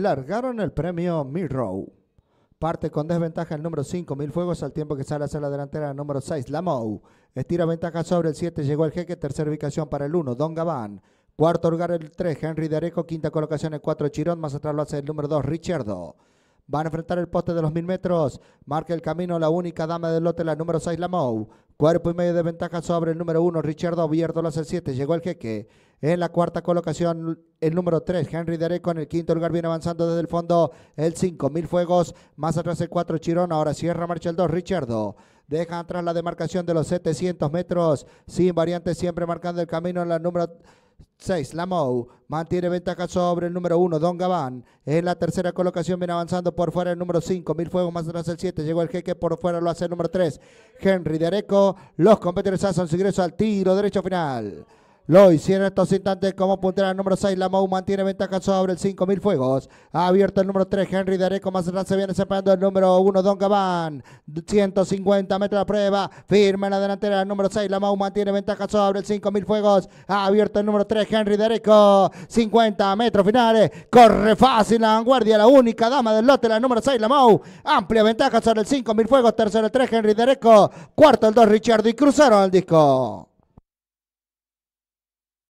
largaron el premio Mirrow. Parte con desventaja el número 5, Mil Fuegos, al tiempo que sale hacia la delantera el número 6, Lamou. Estira ventaja sobre el 7, llegó el jeque, tercera ubicación para el 1, Don Gabán. Cuarto lugar el 3, Henry Dereco, quinta colocación el 4, Chirón, más atrás lo hace el número 2, Richardo. Van a enfrentar el poste de los mil metros. Marca el camino la única dama del lote, la número 6, Lamou. Cuerpo y medio de ventaja sobre el número 1, Richardo Abierto, lo hace el 7, llegó el jeque. En la cuarta colocación, el número 3, Henry Dereco. En el quinto lugar viene avanzando desde el fondo el 5, Mil Fuegos. Más atrás el 4, Chirón. Ahora cierra marcha el 2, Richardo. Deja atrás la demarcación de los 700 metros. Sin variantes, siempre marcando el camino en la número 6, Lamou mantiene ventaja sobre el número 1, Don Gabán. En la tercera colocación viene avanzando por fuera el número 5, Mil Fuegos más atrás el 7. Llegó el jeque por fuera, lo hace el número 3, Henry de Areco. Los competidores hacen su ingreso al tiro derecho final. Lo hicieron estos instantes como puntera el número 6. la MAU mantiene ventaja sobre el 5000 fuegos. Ha abierto el número 3. Henry Dereco más atrás se viene separando el número 1. Don Gabán. 150 metros a prueba. Firma en la delantera el número 6. la MAU mantiene ventaja sobre el 5000 fuegos. Ha abierto el número 3. Henry dereco 50 metros finales. Corre fácil la vanguardia. La única dama del lote. La número 6. la MAU, Amplia ventaja sobre el 5000 fuegos. Tercero el 3. Henry dereco Cuarto el 2. Richard y cruzaron el disco.